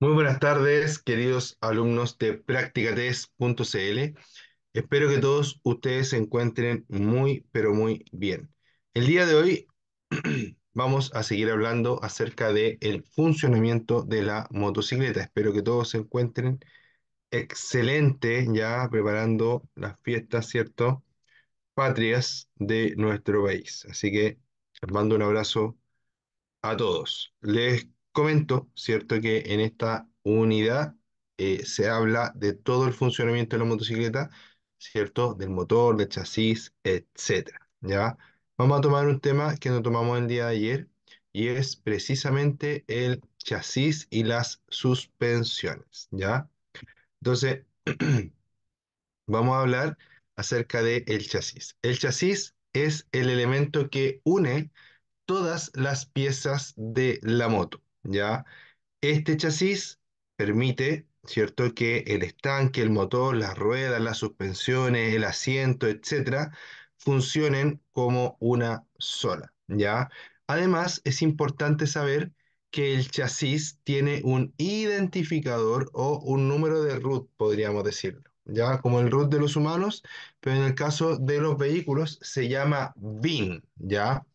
Muy buenas tardes, queridos alumnos de practicates.cl. Espero que todos ustedes se encuentren muy, pero muy bien. El día de hoy vamos a seguir hablando acerca del funcionamiento de la motocicleta. Espero que todos se encuentren excelente ya preparando las fiestas, ¿cierto? Patrias de nuestro país. Así que les mando un abrazo a todos. Les comento, ¿cierto? Que en esta unidad eh, se habla de todo el funcionamiento de la motocicleta, ¿cierto? Del motor, del chasis, etcétera, ¿ya? Vamos a tomar un tema que no tomamos el día de ayer y es precisamente el chasis y las suspensiones, ¿ya? Entonces, vamos a hablar acerca del chasis. El chasis es el elemento que une todas las piezas de la moto, ¿ya? Este chasis permite, ¿cierto?, que el estanque, el motor, las ruedas, las suspensiones, el asiento, etcétera, funcionen como una sola, ¿ya? Además, es importante saber que el chasis tiene un identificador o un número de root, podríamos decirlo, ¿ya? Como el root de los humanos, pero en el caso de los vehículos se llama VIN, ¿ya?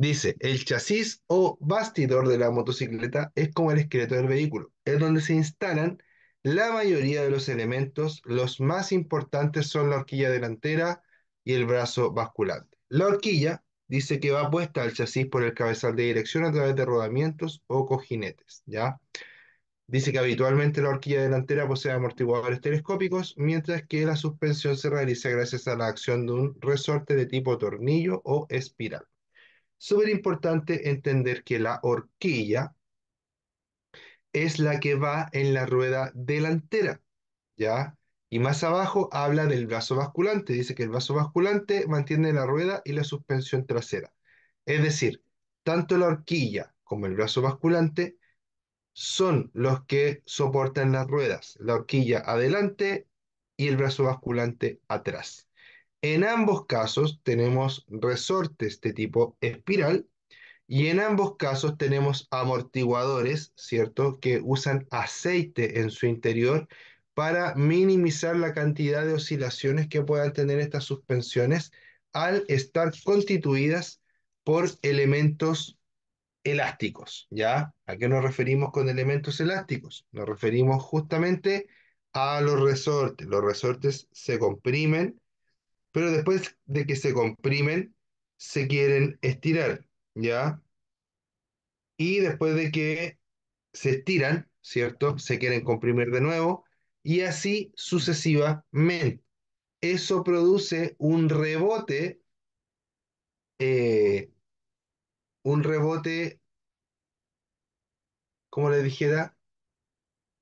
Dice, el chasis o bastidor de la motocicleta es como el esqueleto del vehículo, es donde se instalan la mayoría de los elementos, los más importantes son la horquilla delantera y el brazo basculante. La horquilla dice que va puesta al chasis por el cabezal de dirección a través de rodamientos o cojinetes, ¿ya? Dice que habitualmente la horquilla delantera posee amortiguadores telescópicos, mientras que la suspensión se realiza gracias a la acción de un resorte de tipo tornillo o espiral súper importante entender que la horquilla es la que va en la rueda delantera, ¿ya? Y más abajo habla del brazo basculante, dice que el brazo basculante mantiene la rueda y la suspensión trasera. Es decir, tanto la horquilla como el brazo basculante son los que soportan las ruedas, la horquilla adelante y el brazo basculante atrás. En ambos casos tenemos resortes de este tipo espiral y en ambos casos tenemos amortiguadores, ¿cierto?, que usan aceite en su interior para minimizar la cantidad de oscilaciones que puedan tener estas suspensiones al estar constituidas por elementos elásticos, ¿ya? ¿A qué nos referimos con elementos elásticos? Nos referimos justamente a los resortes. Los resortes se comprimen, pero después de que se comprimen, se quieren estirar, ¿ya? Y después de que se estiran, ¿cierto? Se quieren comprimir de nuevo y así sucesivamente. Eso produce un rebote, eh, un rebote, ¿Cómo le dijera,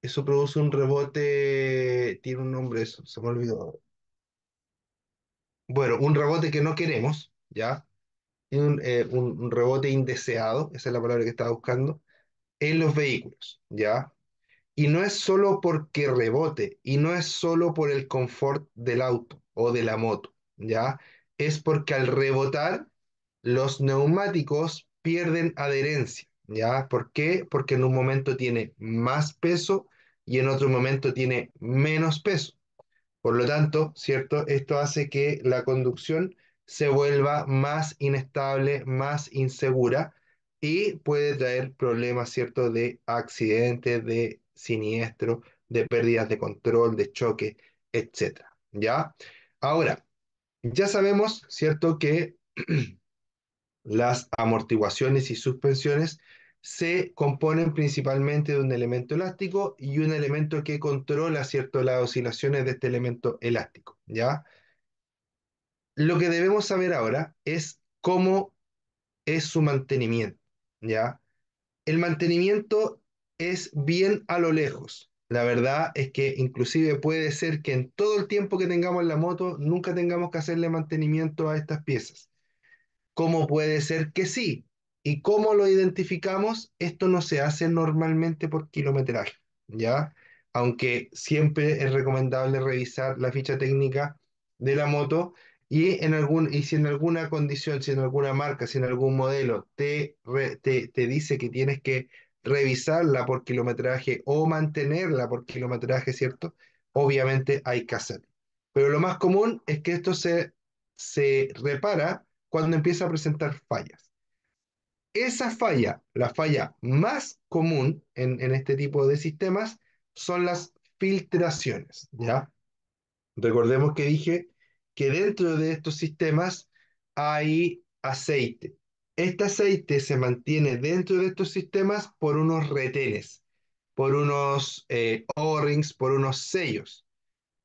eso produce un rebote, tiene un nombre eso, se me olvidó, bueno, un rebote que no queremos, ¿ya? Eh, un, rebote indeseado, esa es la palabra que estaba buscando, en los vehículos, ¿ya? Y no es solo porque rebote, y no es solo por el confort del auto o de la moto, ¿ya? Es porque al rebotar, los neumáticos pierden adherencia, ¿ya? ¿Por qué? Porque en un momento tiene más peso y en otro momento tiene menos peso, por lo tanto, ¿cierto? Esto hace que la conducción se vuelva más inestable, más insegura y puede traer problemas, ¿cierto?, de accidentes, de siniestro, de pérdidas de control, de choque, etc. ¿Ya? Ahora, ya sabemos, ¿cierto?, que las amortiguaciones y suspensiones se componen principalmente de un elemento elástico y un elemento que controla ciertas las oscilaciones de este elemento elástico. ¿ya? Lo que debemos saber ahora es cómo es su mantenimiento. ¿ya? El mantenimiento es bien a lo lejos. La verdad es que inclusive puede ser que en todo el tiempo que tengamos la moto nunca tengamos que hacerle mantenimiento a estas piezas. ¿Cómo puede ser que sí? ¿Y cómo lo identificamos? Esto no se hace normalmente por kilometraje, ¿ya? Aunque siempre es recomendable revisar la ficha técnica de la moto y, en algún, y si en alguna condición, si en alguna marca, si en algún modelo te, te, dice que tienes que revisarla por kilometraje o mantenerla por kilometraje, ¿cierto? Obviamente hay que hacerlo. Pero lo más común es que esto se, se repara cuando empieza a presentar fallas. Esa falla, la falla más común en, este tipo de sistemas, son las filtraciones, ¿ya? Recordemos que dije que dentro de estos sistemas hay aceite. Este aceite se mantiene dentro de estos sistemas por unos retenes, por unos eh, O-rings, por unos sellos.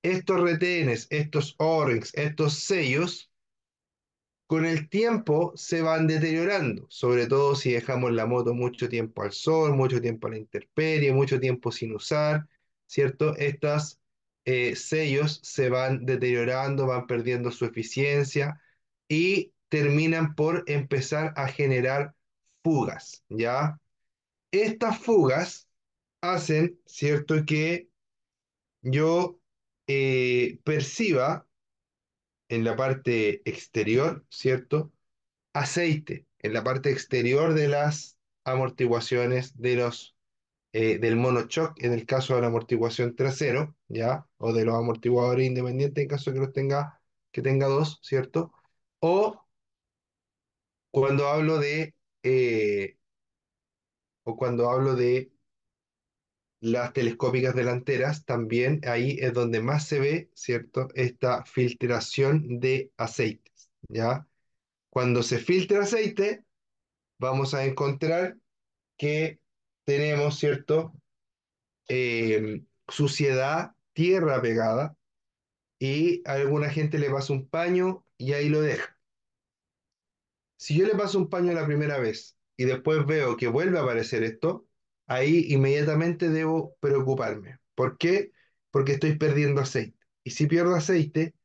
Estos retenes, estos O-rings, estos sellos con el tiempo se van deteriorando, sobre todo si dejamos la moto mucho tiempo al sol, mucho tiempo a la intemperie, mucho tiempo sin usar, ¿cierto? Estos eh, sellos se van deteriorando, van perdiendo su eficiencia y terminan por empezar a generar fugas, ¿ya? Estas fugas hacen, ¿cierto? Que yo eh, perciba en la parte exterior, ¿cierto? Aceite en la parte exterior de las amortiguaciones de los, eh, del monochoque en el caso de la amortiguación trasero, ¿ya? O de los amortiguadores independientes en caso de que los tenga, que tenga dos, ¿cierto? O cuando hablo de, eh, o cuando hablo de las telescópicas delanteras, también ahí es donde más se ve, ¿cierto? Esta filtración de aceites, ¿ya? Cuando se filtra aceite, vamos a encontrar que tenemos, ¿cierto? Em, suciedad, tierra pegada, y alguna gente le pasa un paño y ahí lo deja. Si yo le paso un paño la primera vez y después veo que vuelve a aparecer esto, ahí inmediatamente debo preocuparme. ¿Por qué? Porque estoy perdiendo aceite. Y si pierdo aceite,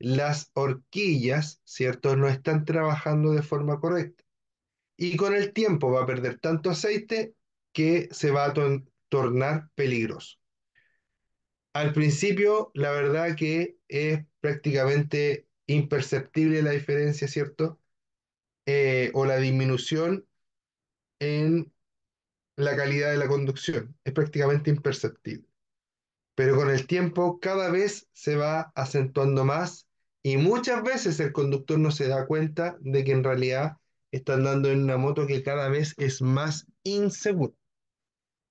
las horquillas, ¿cierto?, no están trabajando de forma correcta. Y con el tiempo va a perder tanto aceite que se va a tornar peligroso. Al principio, la verdad que es prácticamente imperceptible la diferencia, ¿cierto? Eh, o la disminución en la calidad de la conducción, es prácticamente imperceptible. Pero con el tiempo cada vez se va acentuando más y muchas veces el conductor no se da cuenta de que en realidad está andando en una moto que cada vez es más insegura.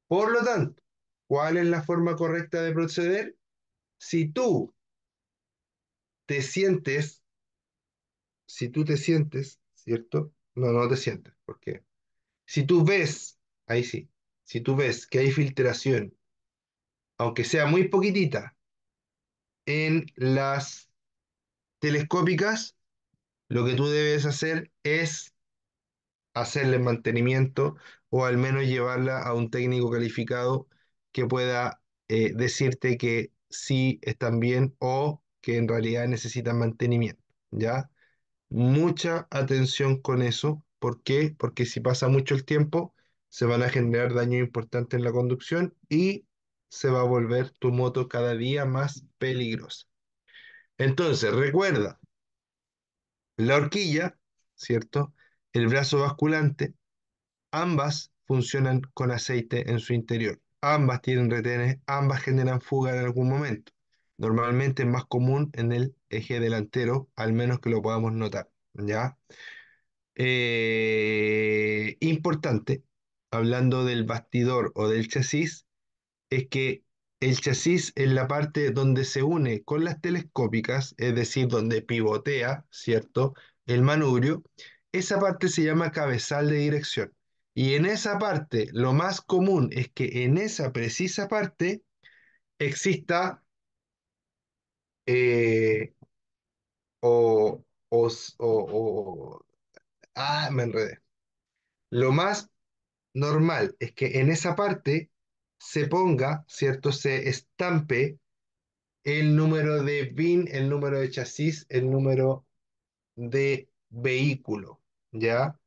Por lo tanto, ¿cuál es la forma correcta de proceder? Si tú te sientes, si tú te sientes, ¿cierto? No, no te sientes, ¿por qué? si tú ves ahí sí, si tú ves que hay filtración, aunque sea muy poquitita, en las telescópicas, lo que tú debes hacer es hacerle mantenimiento o al menos llevarla a un técnico calificado que pueda eh, decirte que sí están bien o que en realidad necesitan mantenimiento, ¿ya? Mucha atención con eso. ¿Por qué? Porque si pasa mucho el tiempo, se van a generar daño importante en la conducción y se va a volver tu moto cada día más peligrosa. Entonces, recuerda, la horquilla, ¿cierto? El brazo basculante, ambas funcionan con aceite en su interior. Ambas tienen retenes, ambas generan fuga en algún momento. Normalmente es más común en el eje delantero, al menos que lo podamos notar, ¿ya? Eh, importante, hablando del bastidor o del chasis, es que el chasis es la parte donde se une con las telescópicas, es decir, donde pivotea, ¿cierto? El manubrio. Esa parte se llama cabezal de dirección. Y en esa parte, lo más común es que en esa precisa parte exista eh, o, Ah, me enredé. Lo más normal es que en esa parte se ponga, ¿cierto? Se estampe el número de VIN, el número de chasis, el número de vehículo, ¿ya?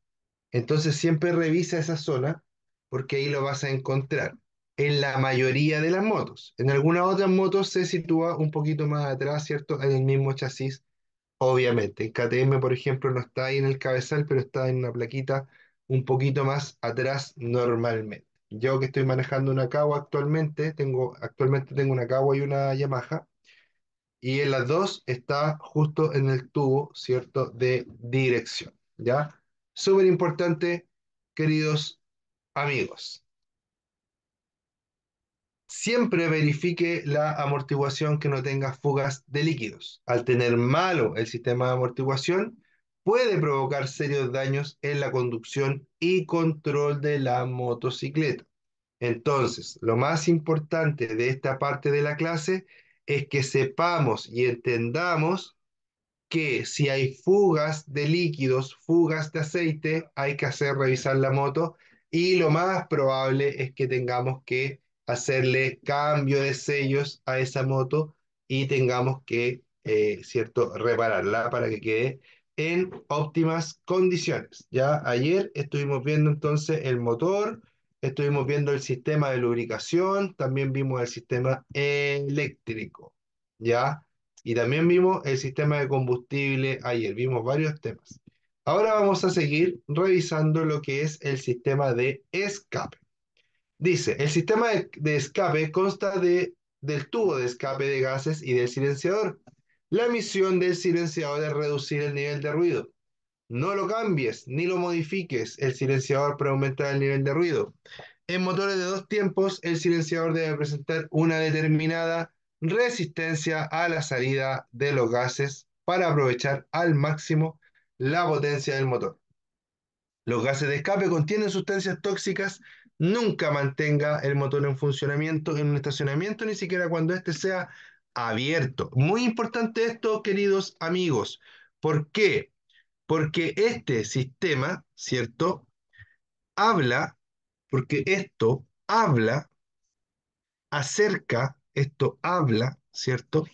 Entonces siempre revisa esa zona porque ahí lo vas a encontrar en la mayoría de las motos. En algunas otras motos se sitúa un poquito más atrás, ¿cierto? En el mismo chasis, obviamente. En KTM, por ejemplo, no está ahí en el cabezal, pero está en una plaquita un poquito más atrás normalmente. Yo que estoy manejando una Kawa actualmente, tengo, actualmente tengo una Kawa y una Yamaha, y en las dos está justo en el tubo, ¿cierto?, de dirección, ¿ya? Súper importante, queridos amigos. Siempre verifique la amortiguación que no tenga fugas de líquidos. Al tener malo el sistema de amortiguación, puede provocar serios daños en la conducción y control de la motocicleta. Entonces, lo más importante de esta parte de la clase es que sepamos y entendamos que si hay fugas de líquidos, fugas de aceite, hay que hacer revisar la moto y lo más probable es que tengamos que hacerle cambio de sellos a esa moto y tengamos que, eh, ¿cierto?, repararla para que quede en óptimas condiciones. Ya ayer estuvimos viendo entonces el motor, estuvimos viendo el sistema de lubricación, también vimos el sistema eléctrico, ¿ya? Y también vimos el sistema de combustible ayer, vimos varios temas. Ahora vamos a seguir revisando lo que es el sistema de escape. Dice, el sistema de, escape consta de, del tubo de escape de gases y del silenciador la misión del silenciador es reducir el nivel de ruido. No lo cambies ni lo modifiques. El silenciador para aumentar el nivel de ruido. En motores de dos tiempos, el silenciador debe presentar una determinada resistencia a la salida de los gases para aprovechar al máximo la potencia del motor. Los gases de escape contienen sustancias tóxicas. Nunca mantenga el motor en funcionamiento en un estacionamiento, ni siquiera cuando éste sea abierto. Muy importante esto, queridos amigos. ¿Por qué? Porque este sistema, ¿cierto? Habla, porque esto habla acerca, esto habla, ¿cierto?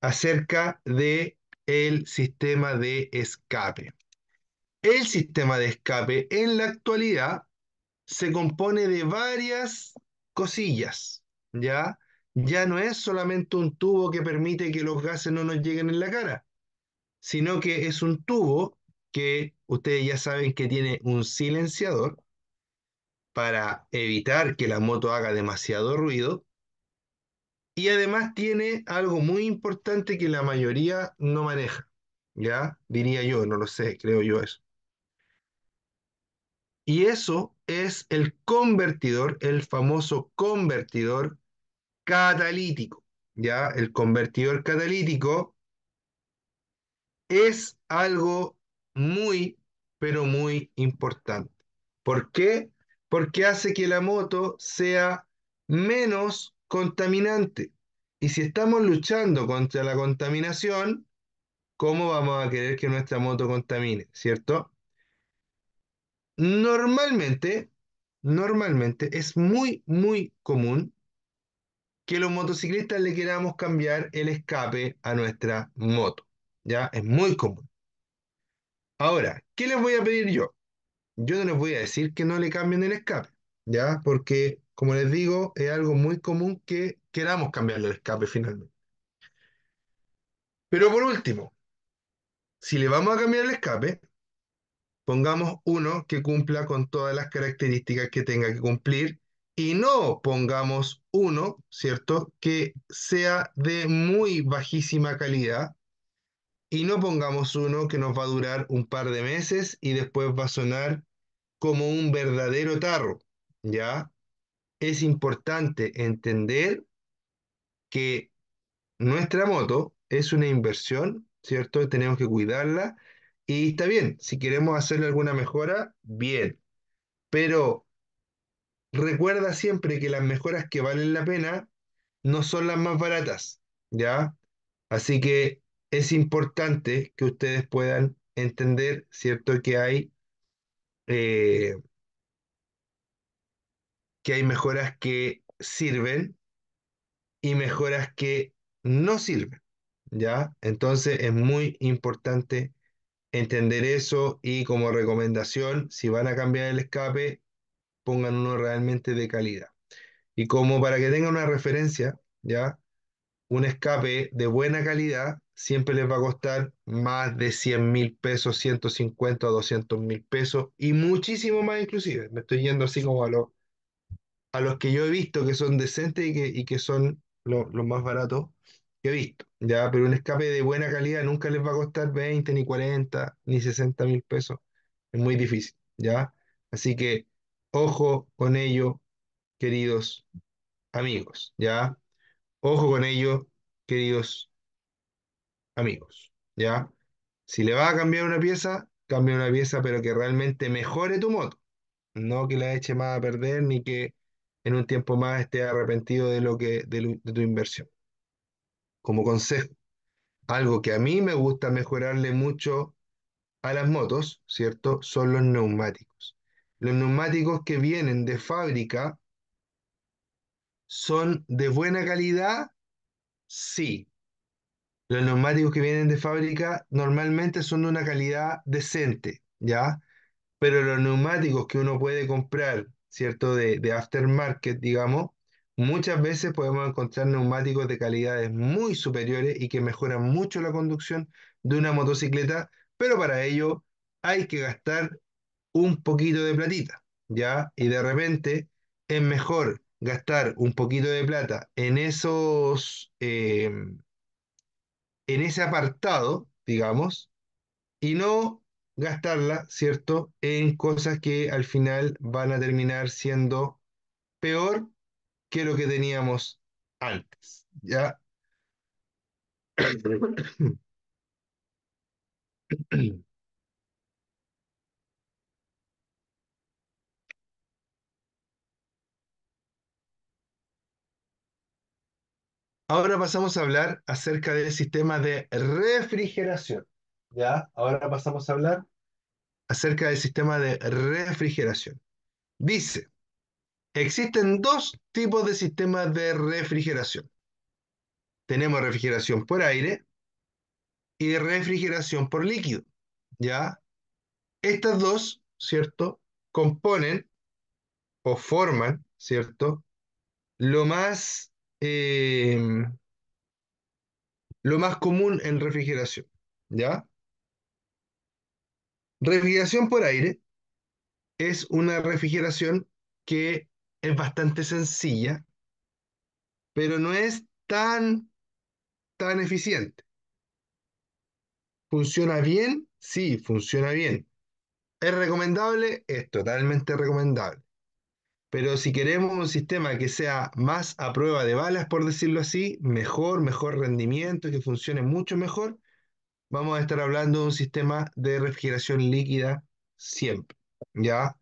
Acerca de el sistema de escape. El sistema de escape en la actualidad se compone de varias cosillas, ¿ya? ya no es solamente un tubo que permite que los gases no nos lleguen en la cara, sino que es un tubo que ustedes ya saben que tiene un silenciador para evitar que la moto haga demasiado ruido. Y además tiene algo muy importante que la mayoría no maneja, ¿ya? Diría yo, no lo sé, creo yo eso. Y eso es el convertidor, el famoso convertidor catalítico. ¿ya? El convertidor catalítico es algo muy, pero muy importante. ¿Por qué? Porque hace que la moto sea menos contaminante. Y si estamos luchando contra la contaminación, ¿cómo vamos a querer que nuestra moto contamine? ¿Cierto? Normalmente, normalmente es muy, muy común que los motociclistas le queramos cambiar el escape a nuestra moto. Ya es muy común. Ahora, ¿qué les voy a pedir yo? Yo no les voy a decir que no le cambien el escape, ¿ya? Porque, como les digo, es algo muy común que queramos cambiarle el escape finalmente. Pero por último, si le vamos a cambiar el escape, pongamos uno que cumpla con todas las características que tenga que cumplir y no pongamos uno, ¿cierto? Que sea de muy bajísima calidad y no pongamos uno que nos va a durar un par de meses y después va a sonar como un verdadero tarro, ¿ya? Es importante entender que nuestra moto es una inversión, ¿cierto? Tenemos que cuidarla y está bien, si queremos hacerle alguna mejora, bien, pero recuerda siempre que las mejoras que valen la pena no son las más baratas, ¿ya? Así que es importante que ustedes puedan entender, ¿cierto? Que hay, eh, que hay mejoras que sirven y mejoras que no sirven, ¿ya? Entonces es muy importante entender eso y como recomendación, si van a cambiar el escape, pongan uno realmente de calidad. Y como para que tengan una referencia, ¿ya? Un escape de buena calidad siempre les va a costar más de 100 mil pesos, 150 o 200 mil pesos y muchísimo más inclusive. Me estoy yendo así como a, lo, a los que yo he visto que son decentes y que, y que son los más baratos que he visto. ¿ya? Pero un escape de buena calidad nunca les va a costar 20, ni 40, ni 60 mil pesos. Es muy difícil. ¿ya? Así que Ojo con ello, queridos amigos, ¿ya? Ojo con ello, queridos amigos, ¿ya? Si le vas a cambiar una pieza, cambia una pieza, pero que realmente mejore tu moto. No que la eche más a perder ni que en un tiempo más esté arrepentido de lo que de tu inversión. Como consejo, algo que a mí me gusta mejorarle mucho a las motos, ¿cierto? Son los neumáticos. Los neumáticos que vienen de fábrica son de buena calidad, sí. Los neumáticos que vienen de fábrica normalmente son de una calidad decente, ¿ya? Pero los neumáticos que uno puede comprar, ¿cierto? De, aftermarket, digamos, muchas veces podemos encontrar neumáticos de calidades muy superiores y que mejoran mucho la conducción de una motocicleta, pero para ello hay que gastar un poquito de platita, ¿ya? Y de repente es mejor gastar un poquito de plata en esos, em, en ese apartado, digamos, y no gastarla, ¿cierto?, en cosas que al final van a terminar siendo peor que lo que teníamos antes, ¿ya? Ahora pasamos a hablar acerca del sistema de refrigeración. ¿Ya? Ahora pasamos a hablar acerca del sistema de refrigeración. Dice, existen dos tipos de sistemas de refrigeración. Tenemos refrigeración por aire y refrigeración por líquido. ¿Ya? Estas dos, ¿cierto? Componen o forman, ¿cierto? Lo más Em, lo más común en refrigeración, ¿ya? Refrigeración por aire es una refrigeración que es bastante sencilla, pero no es tan, tan eficiente. ¿Funciona bien? Sí, funciona bien. ¿Es recomendable? Es totalmente recomendable. Pero si queremos un sistema que sea más a prueba de balas, por decirlo así, mejor, mejor rendimiento, que funcione mucho mejor, vamos a estar hablando de un sistema de refrigeración líquida siempre, ¿ya?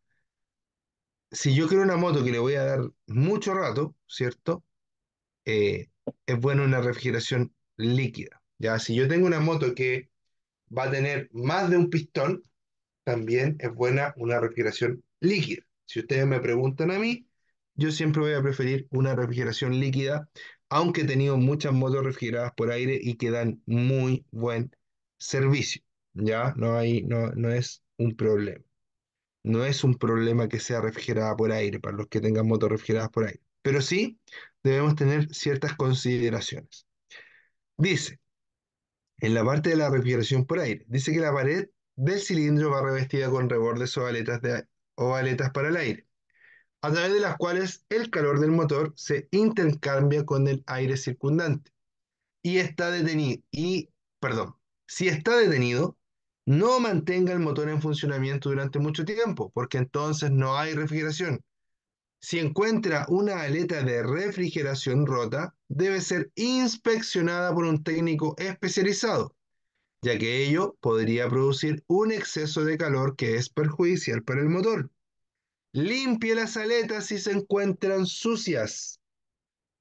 Si yo quiero una moto que le voy a dar mucho rato, ¿cierto? Eh, es buena una refrigeración líquida, ¿ya? Si yo tengo una moto que va a tener más de un pistón, también es buena una refrigeración líquida. Si ustedes me preguntan a mí, yo siempre voy a preferir una refrigeración líquida, aunque he tenido muchas motos refrigeradas por aire y que dan muy buen servicio. Ya, no, hay, no, no es un problema. No es un problema que sea refrigerada por aire para los que tengan motos refrigeradas por aire. Pero sí debemos tener ciertas consideraciones. Dice, en la parte de la refrigeración por aire, dice que la pared del cilindro va revestida con rebordes o aletas de, aire o aletas para el aire, a través de las cuales el calor del motor se intercambia con el aire circundante. Y está detenido, y, perdón, si está detenido, no mantenga el motor en funcionamiento durante mucho tiempo, porque entonces no hay refrigeración. Si encuentra una aleta de refrigeración rota, debe ser inspeccionada por un técnico especializado ya que ello podría producir un exceso de calor que es perjudicial para el motor. Limpie las aletas si se encuentran sucias.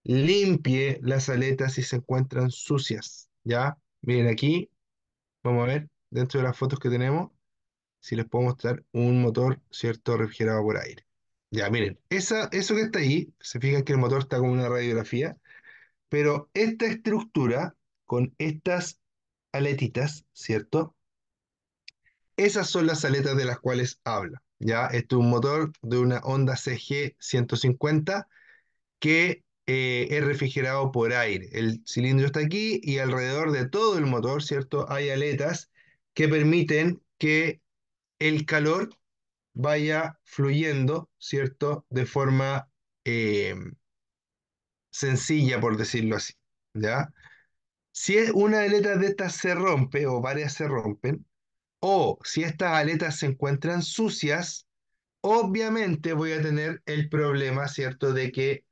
Limpie las aletas si se encuentran sucias. ¿Ya? Miren aquí. Vamos a ver dentro de las fotos que tenemos si les puedo mostrar un motor, ¿cierto? Refrigerado por aire. Ya, miren, esa, eso que está ahí, se fijan que el motor está con una radiografía, pero esta estructura con estas aletitas, ¿cierto? Esas son las aletas de las cuales habla. ¿ya? Este es un motor de una onda CG 150 que eh, es refrigerado por aire. El cilindro está aquí y alrededor de todo el motor, ¿cierto? Hay aletas que permiten que el calor vaya fluyendo, ¿cierto? De forma eh, sencilla, por decirlo así, ¿ya? si una aleta de estas se rompe o varias se rompen, o si estas aletas se encuentran sucias, obviamente voy a tener el problema, ¿cierto?, de que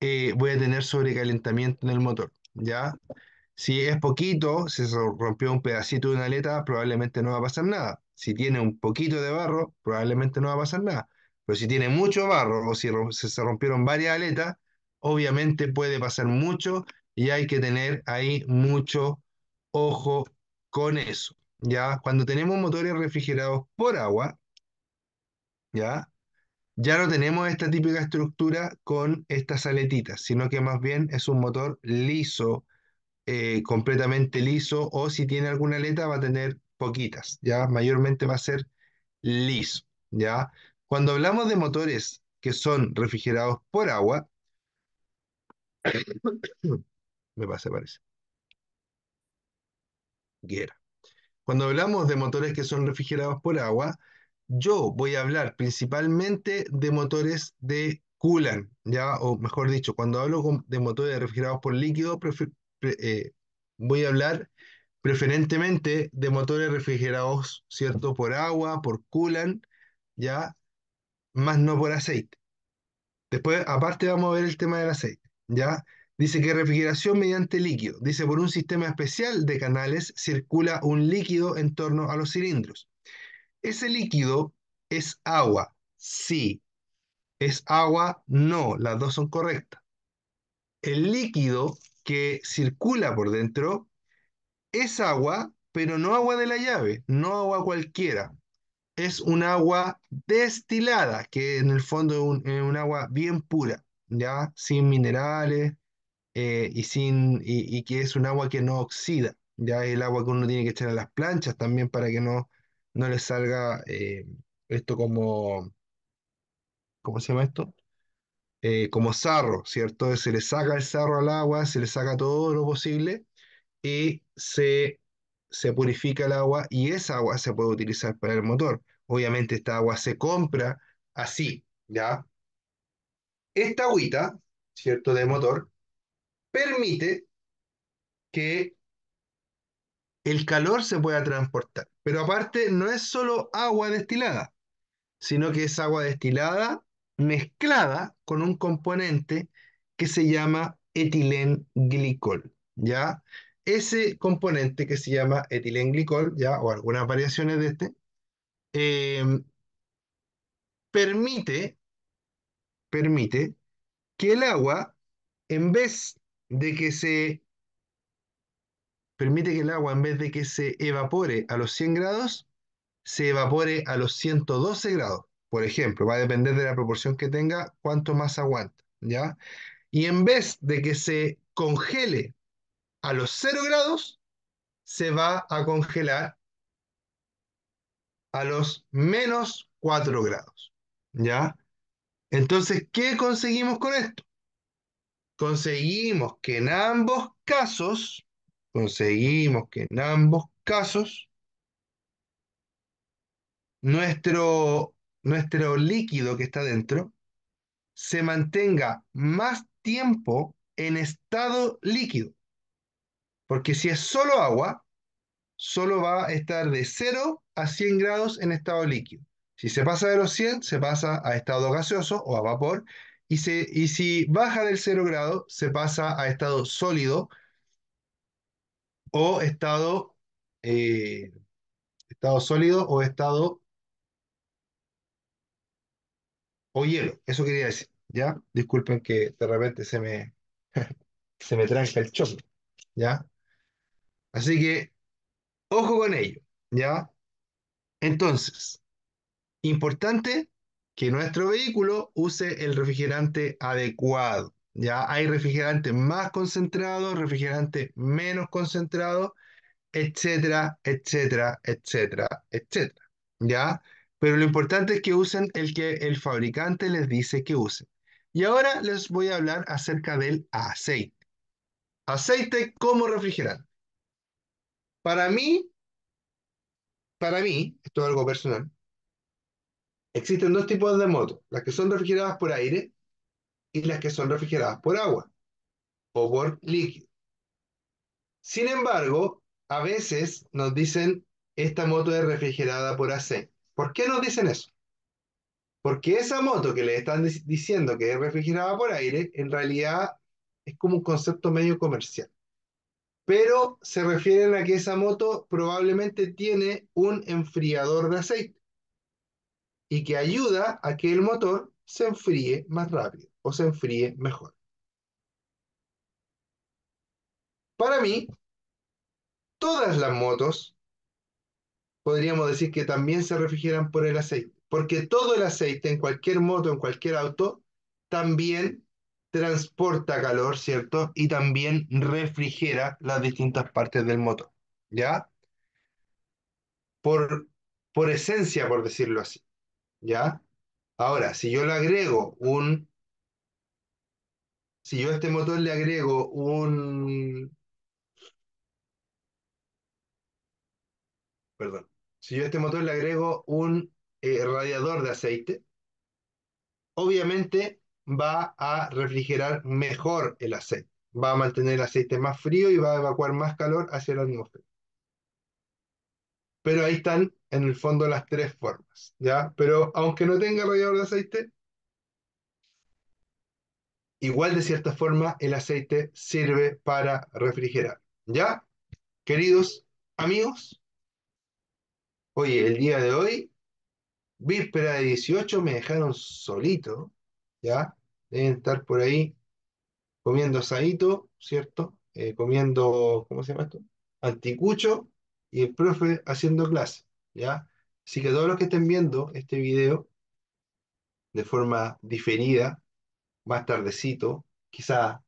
eh, voy a tener sobrecalentamiento en el motor, ¿ya? Si es poquito, si se rompió un pedacito de una aleta, probablemente no va a pasar nada. Si tiene un poquito de barro, probablemente no va a pasar nada. Pero si tiene mucho barro o si se rompieron varias aletas, obviamente puede pasar mucho y hay que tener ahí mucho ojo con eso. ¿ya? Cuando tenemos motores refrigerados por agua, ¿ya? ya no tenemos esta típica estructura con estas aletitas, sino que más bien es un motor liso, eh, completamente liso, o si tiene alguna aleta va a tener poquitas, ¿ya? Mayormente va a ser liso, ¿ya? Cuando hablamos de motores que son refrigerados por agua, eh, me pasa, parece. Guerra. Cuando hablamos de motores que son refrigerados por agua, yo voy a hablar principalmente de motores de coolant, ya, o mejor dicho, cuando hablo de motores refrigerados por líquido, eh, voy a hablar preferentemente de motores refrigerados, ¿cierto? Por agua, por coolant, ya, más no por aceite. Después, aparte, vamos a ver el tema del aceite, ¿ya? Dice que refrigeración mediante líquido. Dice por un sistema especial de canales circula un líquido en torno a los cilindros. Ese líquido es agua, sí. Es agua, no. Las dos son correctas. El líquido que circula por dentro es agua, pero no agua de la llave, no agua cualquiera. Es un agua destilada, que en el fondo es un, agua bien pura, ya sin minerales, eh, y, sin, y, que es un agua que no oxida. Ya el agua que uno tiene que echar a las planchas también para que no, no le salga eh, esto como, ¿cómo se llama esto? Eh, como sarro, ¿cierto? Se le saca el sarro al agua, se le saca todo lo posible y se, se purifica el agua y esa agua se puede utilizar para el motor. Obviamente esta agua se compra así, ¿ya? Esta agüita, ¿cierto? De motor, permite que el calor se pueda transportar. Pero aparte, no es solo agua destilada, sino que es agua destilada mezclada con un componente que se llama etilenglicol, ¿ya? Ese componente que se llama etilenglicol, ¿ya? O algunas variaciones de este, em, permite, permite que el agua, en vez de que se permite que el agua, en vez de que se evapore a los 100 grados, se evapore a los 112 grados, por ejemplo. Va a depender de la proporción que tenga, cuánto más aguanta, ¿ya? Y en vez de que se congele a los 0 grados, se va a congelar a los menos 4 grados, ¿ya? Entonces, ¿qué conseguimos con esto? conseguimos que en ambos casos, conseguimos que en ambos casos, nuestro, nuestro líquido que está dentro se mantenga más tiempo en estado líquido. Porque si es solo agua, solo va a estar de 0 a 100 grados en estado líquido. Si se pasa de los 100, se pasa a estado gaseoso o a vapor, y, si baja del cero grado, se pasa a estado sólido o estado, eh, estado sólido o estado o hielo. Eso quería decir, ¿ya? Disculpen que de repente se me, se me tranca el choque, ¿ya? Así que, ojo con ello, ¿ya? Entonces, importante que nuestro vehículo use el refrigerante adecuado. Ya hay refrigerante más concentrado, refrigerante menos concentrado, etcétera, etcétera, etcétera, etcétera. ¿Ya? Pero lo importante es que usen el que el fabricante les dice que usen. Y ahora les voy a hablar acerca del aceite. Aceite como refrigerante. Para mí, para mí, esto es algo personal, Existen dos tipos de motos, las que son refrigeradas por aire y las que son refrigeradas por agua o por líquido. Sin embargo, a veces nos dicen esta moto es refrigerada por aceite. ¿Por qué nos dicen eso? Porque esa moto que le están diciendo que es refrigerada por aire, en realidad es como un concepto medio comercial. Pero se refieren a que esa moto probablemente tiene un enfriador de aceite y que ayuda a que el motor se enfríe más rápido o se enfríe mejor. Para mí, todas las motos podríamos decir que también se refrigeran por el aceite, porque todo el aceite en cualquier moto, en cualquier auto, también transporta calor, ¿cierto? Y también refrigera las distintas partes del motor, ¿ya? Por, por esencia, por decirlo así. ¿Ya? Ahora, si yo le agrego un... Si yo a este motor le agrego un... Perdón. Si yo a este motor le agrego un eh, radiador de aceite, obviamente va a refrigerar mejor el aceite. Va a mantener el aceite más frío y va a evacuar más calor hacia la atmósfera. Pero ahí están en el fondo las tres formas, ¿ya? Pero aunque no tenga radiador de aceite, igual de cierta forma el aceite sirve para refrigerar, ¿ya? Queridos amigos, hoy el día de hoy, víspera de 18, me dejaron solito, ¿ya? Deben estar por ahí comiendo asadito, ¿cierto? Eh, comiendo, ¿cómo se llama esto? Anticucho y el profe haciendo clase. ¿ya? Así que todos los que estén viendo este video de forma diferida, más tardecito, quizá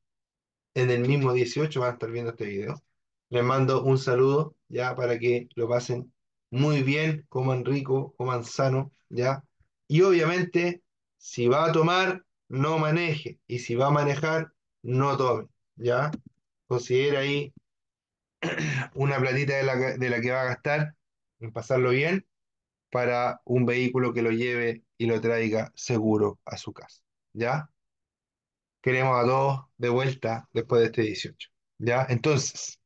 en el mismo 18 van a estar viendo este video. Les mando un saludo, ya, para que lo pasen muy bien, coman rico, coman sano, ya. Y obviamente, si va a tomar, no maneje. Y si va a manejar, no tome, ya. Considera ahí una platita de la, de la que va a gastar en pasarlo bien, para un vehículo que lo lleve y lo traiga seguro a su casa. ¿Ya? Queremos a todos de vuelta después de este 18. ¿Ya? Entonces,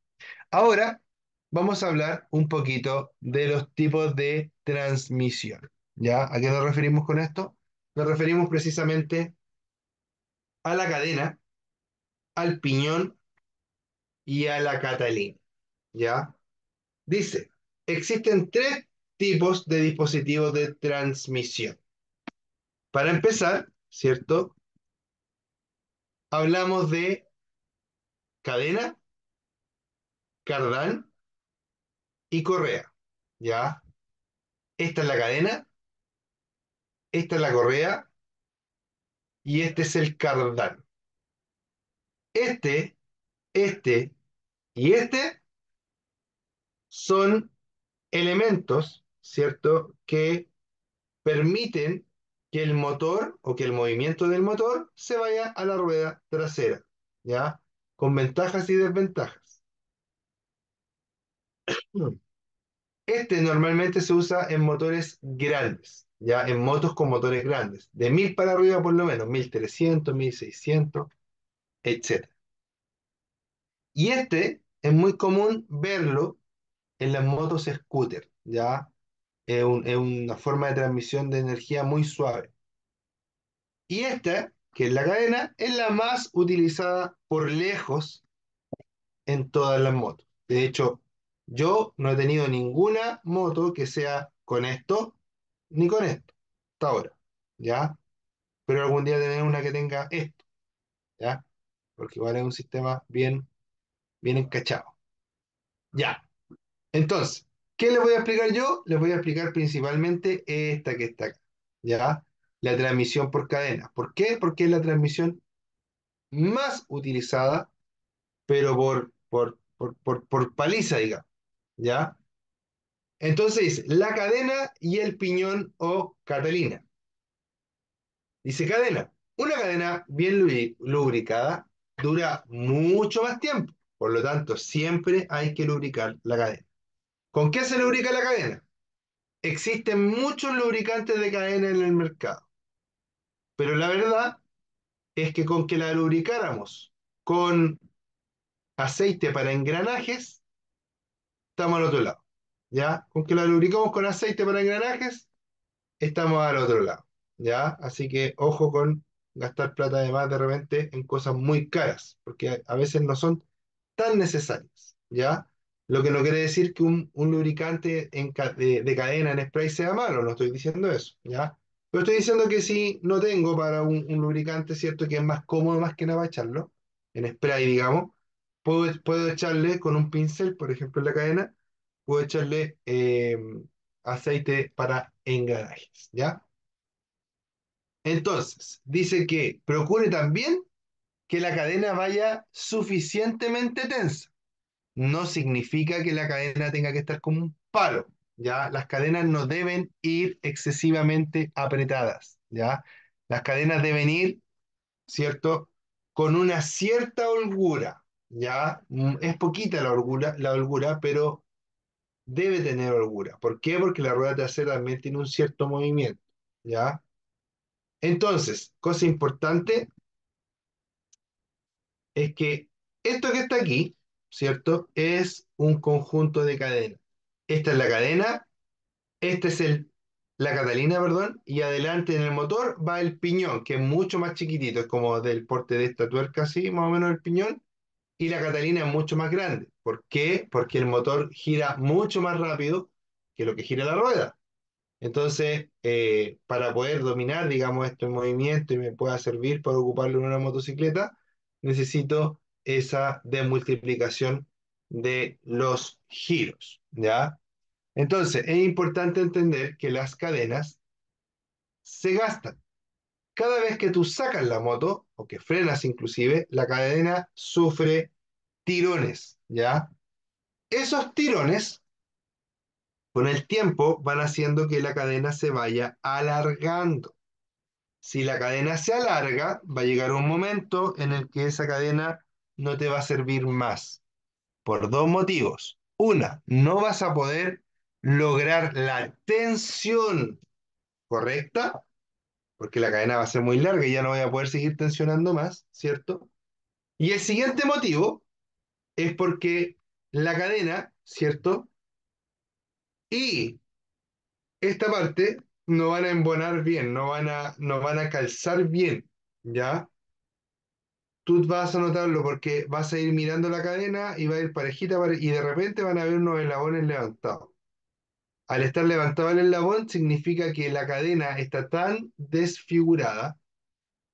ahora vamos a hablar un poquito de los tipos de transmisión. ¿Ya? ¿A qué nos referimos con esto? Nos referimos precisamente a la cadena, al piñón y a la catalina. ¿Ya? Dice, existen tres tipos de dispositivos de transmisión. Para empezar, ¿cierto? Hablamos de cadena, cardán y correa, ¿ya? Esta es la cadena, esta es la correa y este es el cardán. Este, este y este son elementos, ¿cierto?, que permiten que el motor o que el movimiento del motor se vaya a la rueda trasera, ¿ya? Con ventajas y desventajas. Este normalmente se usa en motores grandes, ya en motos con motores grandes, de 1000 para arriba por lo menos, 1300, 1600, etc. Y este es muy común verlo en las motos scooter, ¿ya? Es, una forma de transmisión de energía muy suave. Y esta, que es la cadena, es la más utilizada por lejos en todas las motos. De hecho, yo no he tenido ninguna moto que sea con esto ni con esto, hasta ahora, ¿ya? Pero algún día tener una que tenga esto, ¿ya? Porque igual es un sistema bien, bien encachado. Ya. Entonces, ¿qué les voy a explicar yo? Les voy a explicar principalmente esta que está acá, ¿ya? La transmisión por cadena. ¿Por qué? Porque es la transmisión más utilizada, pero por, por, por, paliza, digamos, ¿ya? Entonces, la cadena y el piñón o catalina. Dice cadena. Una cadena bien lubricada dura mucho más tiempo. Por lo tanto, siempre hay que lubricar la cadena. ¿Con qué se lubrica la cadena? Existen muchos lubricantes de cadena en el mercado, pero la verdad es que con que la lubricáramos con aceite para engranajes, estamos al otro lado. ¿Ya? Con que la lubricamos con aceite para engranajes, estamos al otro lado. ¿Ya? Así que ojo con gastar plata más de repente en cosas muy caras, porque a veces no son tan necesarias. ¿Ya? Lo que no quiere decir que un, lubricante de, cadena en spray sea malo, no estoy diciendo eso, ¿ya? Pero estoy diciendo que si no tengo para un, lubricante, ¿cierto? Que es más cómodo más que nada echarlo, en spray, digamos, e, puedo, echarle con un pincel, por ejemplo, en la cadena, puedo echarle eh, aceite para engranajes, ¿ya? Entonces, dice que procure también que la cadena vaya suficientemente tensa no significa que la cadena tenga que estar como un palo, ¿ya? Las cadenas no deben ir excesivamente apretadas, ¿ya? Las cadenas deben ir, ¿cierto? Con una cierta holgura, ¿ya? Mm, es poquita la holgura, pero debe tener holgura. ¿Por qué? Porque la rueda trasera también tiene un cierto movimiento, ¿ya? Entonces, cosa importante es que esto que está aquí, ¿cierto? Es un conjunto de cadenas. Esta es la cadena, esta es el, la catalina, perdón, y adelante en el motor va el piñón, que es mucho más chiquitito, es como del porte de esta tuerca, así, más o menos el piñón, y la catalina es mucho más grande. ¿Por qué? Porque el motor gira mucho más rápido que lo que gira la rueda. Entonces, eh, para poder dominar, digamos, este movimiento y me pueda servir para ocuparlo en una motocicleta, necesito esa demultiplicación de los giros, ¿ya? Entonces, es importante entender que las cadenas se gastan. Cada vez que tú sacas la moto, o que frenas inclusive, la cadena sufre tirones, ¿ya? Esos tirones, con el tiempo, van haciendo que la cadena se vaya alargando. Si la cadena se alarga, va a llegar un momento en el que esa cadena no te va a servir más. Por dos motivos. Una, no vas a poder lograr la tensión correcta, porque la cadena va a ser muy larga y ya no voy a poder seguir tensionando más, ¿cierto? Y el siguiente motivo es porque la cadena, ¿cierto? Y esta parte no van a embonar bien, no van a, no van a calzar bien, ¿ya? tú vas a notarlo porque vas a ir mirando la cadena y va a ir parejita y de repente van a ver unos eslabones levantados. Al estar levantado el labón significa que la cadena está tan desfigurada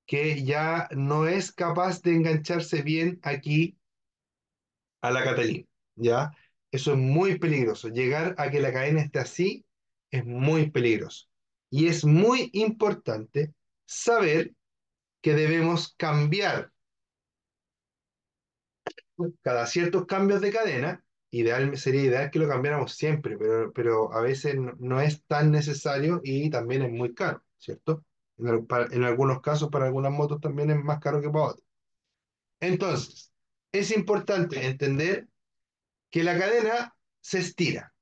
que ya no es capaz de engancharse bien aquí a la Catalina, ¿ya? Eso es muy peligroso. Llegar a que la cadena esté así es muy peligroso. Y es muy importante saber que debemos cambiar cada ciertos cambios de cadena, ideal, sería ideal que lo cambiáramos siempre, pero, pero a veces no, es tan necesario y también es muy caro, ¿cierto? En, algunos casos, para algunas motos también es más caro que para otras. Entonces, es importante entender que la cadena se estira,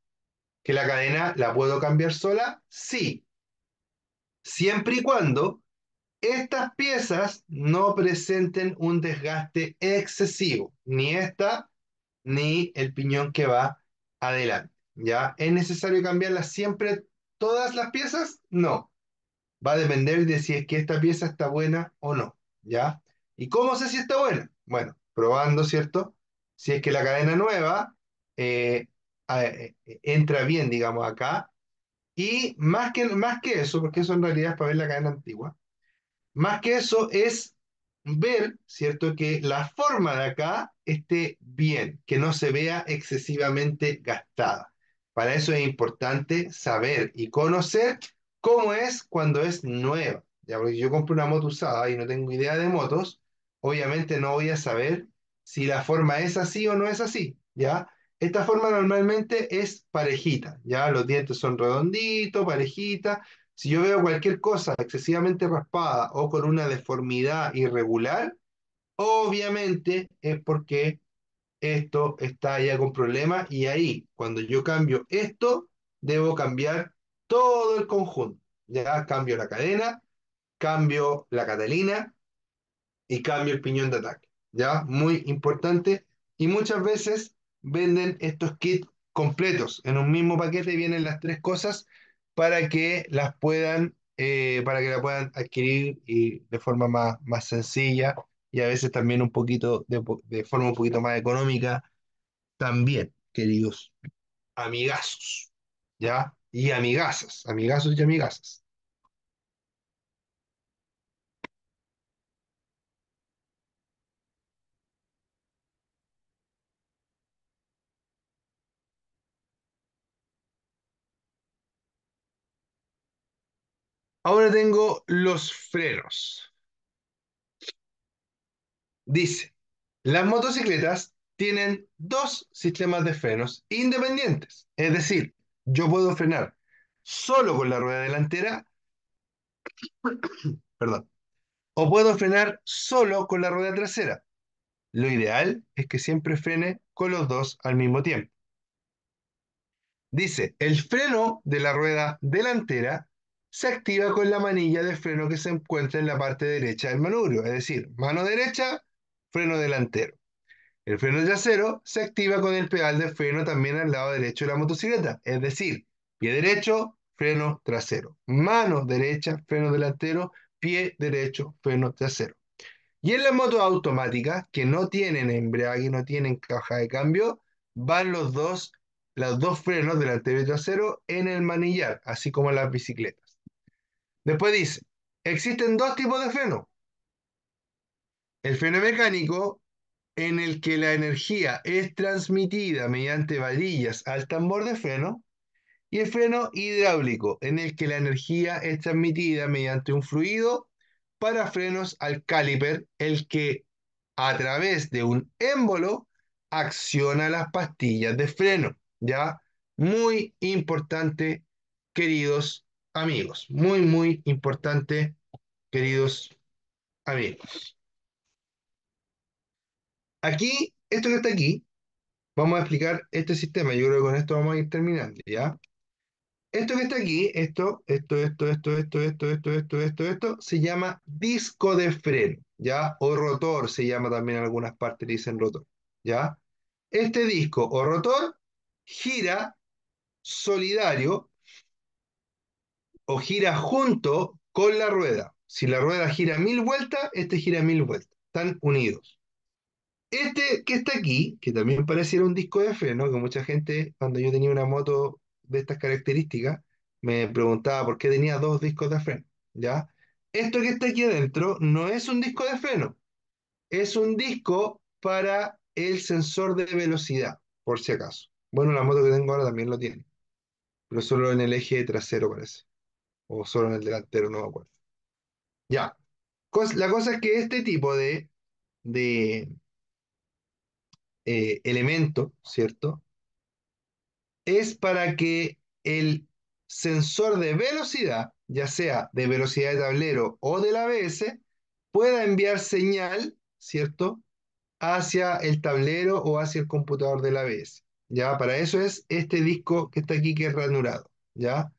que la cadena la puedo cambiar sola, sí, siempre y cuando estas piezas no presenten un desgaste excesivo, ni esta ni el piñón que va adelante. ¿Ya? ¿Es necesario cambiarlas siempre todas las piezas? No. Va a depender de si es que esta pieza está buena o no. ¿Ya? ¿Y cómo sé si está buena? Bueno, probando, ¿cierto? Si es que la cadena nueva eh, eh, eh, entra bien, digamos, acá. Y más que, más que eso, porque eso en realidad es para ver la cadena antigua, más que eso es ver, ¿cierto?, que la forma de acá esté bien, que no se vea excesivamente gastada. Para eso es importante saber y conocer cómo es cuando es nueva. Ya, porque yo compro una moto usada y no tengo idea de motos, obviamente no voy a saber si la forma es así o no es así, ¿ya? Esta forma normalmente es parejita, ¿ya? Los dientes son redonditos, parejita, si yo veo cualquier cosa excesivamente raspada o con una deformidad irregular, obviamente es porque esto está ya con problema... y ahí, cuando yo cambio esto, debo cambiar todo el conjunto. Ya cambio la cadena, cambio la catalina y cambio el piñón de ataque. Ya, muy importante. Y muchas veces venden estos kits completos. En un mismo paquete vienen las tres cosas para que las puedan, eh, para que la puedan adquirir de forma más, más sencilla y a veces también un poquito de, de forma un poquito más económica también, queridos amigazos, ¿ya? Y amigazas, amigazos y amigazas. Ahora tengo los frenos. Dice, las motocicletas tienen dos sistemas de frenos independientes. Es decir, yo puedo frenar solo con la rueda delantera, perdón, o puedo frenar solo con la rueda trasera. Lo ideal es que siempre frene con los dos al mismo tiempo. Dice, el freno de la rueda delantera se activa con la manilla de freno que se encuentra en la parte derecha del manubrio, es decir, mano derecha, freno delantero. El freno trasero se activa con el pedal de freno también al lado derecho de la motocicleta, es decir, pie derecho, freno trasero, mano derecha, freno delantero, pie derecho, freno trasero. Y en las motos automáticas que no tienen embrague, no tienen caja de cambio, van los dos, los dos frenos delantero y trasero en el manillar, así como en las bicicletas. Después dice, existen dos tipos de freno. El freno mecánico, en el que la energía es transmitida mediante varillas al tambor de freno, y el freno hidráulico, en el que la energía es transmitida mediante un fluido para frenos al caliper, el que a través de un émbolo acciona las pastillas de freno. ¿Ya? Muy importante, queridos amigos. Muy, muy importante, queridos amigos. Aquí, esto que está aquí, vamos a explicar este sistema. Yo creo que con esto vamos a ir terminando, ¿ya? Esto que está aquí, esto, esto, esto, esto, esto, esto, esto, esto, esto, esto, se llama disco de freno, ¿ya? O rotor, se llama también en algunas partes, dicen rotor, ¿ya? Este disco o rotor gira solidario o gira junto con la rueda. Si la rueda gira mil vueltas, este gira mil vueltas. Están unidos. Este que está aquí, que también pareciera un disco de freno, que mucha gente, cuando yo tenía una moto de estas características, me preguntaba por qué tenía dos discos de freno. ¿ya? Esto que está aquí adentro no es un disco de freno, es un disco para el sensor de velocidad, por si acaso. Bueno, la moto que tengo ahora también lo tiene, pero solo en el eje trasero parece o solo en el delantero, no me acuerdo. Ya. La cosa es que este tipo de, de eh, elemento, ¿cierto? Es para que el sensor de velocidad, ya sea de velocidad de tablero o del ABS, pueda enviar señal, ¿cierto? Hacia el tablero o hacia el computador del ABS. Ya, para eso es este disco que está aquí que es ranurado, ¿ya?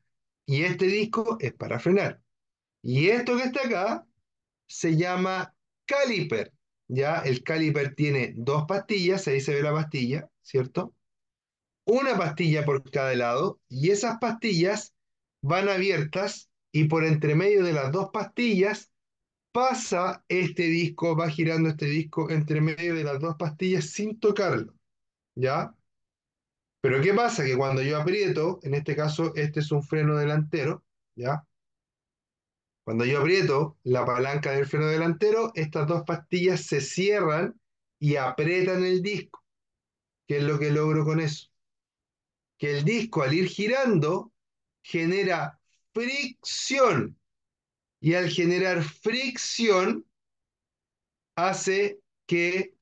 Y este disco es para frenar. Y esto que está acá se llama caliper. Ya, el caliper tiene dos pastillas, ahí se ve la pastilla, ¿cierto? Una pastilla por cada lado y esas pastillas van abiertas y por entre medio de las dos pastillas pasa este disco, va girando este disco entre medio de las dos pastillas sin tocarlo, ¿ya? Pero ¿qué pasa? Que cuando yo aprieto, en este caso este es un freno delantero, ¿ya? Cuando yo aprieto la palanca del freno delantero, estas dos pastillas se cierran y aprietan el disco. ¿Qué es lo que logro con eso? Que el disco al ir girando genera fricción. Y al generar fricción hace que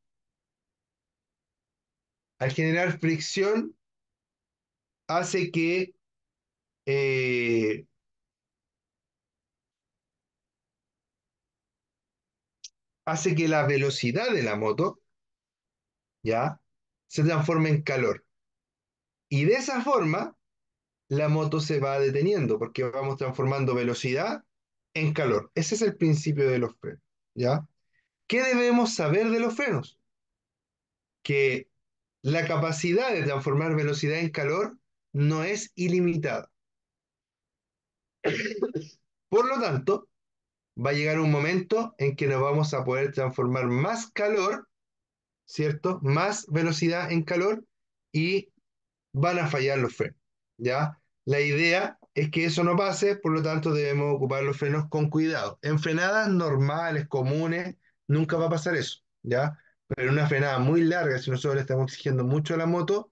al generar fricción hace que eh, hace que la velocidad de la moto ya se transforme en calor. Y de esa forma, la moto se va deteniendo, porque vamos transformando velocidad en calor. Ese es el principio de los frenos, ¿ya? ¿Qué debemos saber de los frenos? Que la capacidad de transformar velocidad en calor no es ilimitada. Por lo tanto, va a llegar un momento en que nos vamos a poder transformar más calor, ¿cierto? Más velocidad en calor y van a fallar los frenos, ¿ya? La idea es que eso no pase, por lo tanto debemos ocupar los frenos con cuidado. En frenadas normales, comunes, nunca va a pasar eso, ¿ya? Pero en una frenada muy larga, si nosotros le estamos exigiendo mucho a la moto,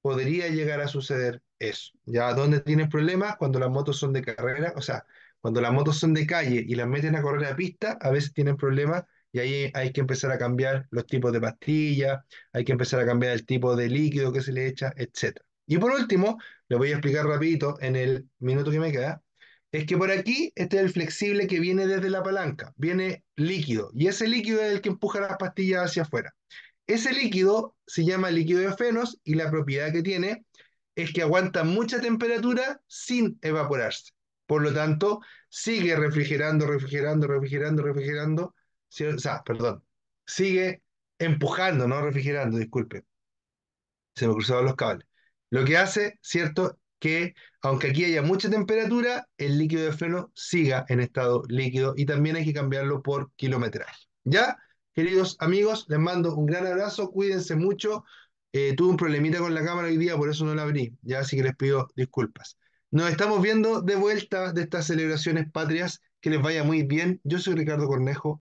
podría llegar a suceder eso. Ya donde tienes problemas, cuando las motos son de carrera, o sea, cuando las motos son de calle y las meten a correr a pista, a veces tienen problemas y ahí hay que empezar a cambiar los tipos de pastillas, hay que empezar a cambiar el tipo de líquido que se le echa, etc. Y por último, les voy a explicar rapidito en el minuto que me queda, es que por aquí este es el flexible que viene desde la palanca, viene líquido y ese líquido es el que empuja las pastillas hacia afuera. Ese líquido se llama líquido de afenos y la propiedad que tiene es que aguanta mucha temperatura sin evaporarse. Por lo tanto, sigue refrigerando, refrigerando, refrigerando, refrigerando, o sea, perdón, sigue empujando, no refrigerando, disculpe. Se me cruzaron los cables. Lo que hace, ¿cierto? Que aunque aquí haya mucha temperatura, el líquido de freno siga en estado líquido y también hay que cambiarlo por kilometraje. ¿Ya? Queridos amigos, les mando un gran abrazo, cuídense mucho. Eh, tuve un problemita con la cámara hoy día, por eso no la abrí, ya así que les pido disculpas. Nos estamos viendo de vuelta de estas celebraciones patrias, que les vaya muy bien. Yo soy Ricardo Cornejo,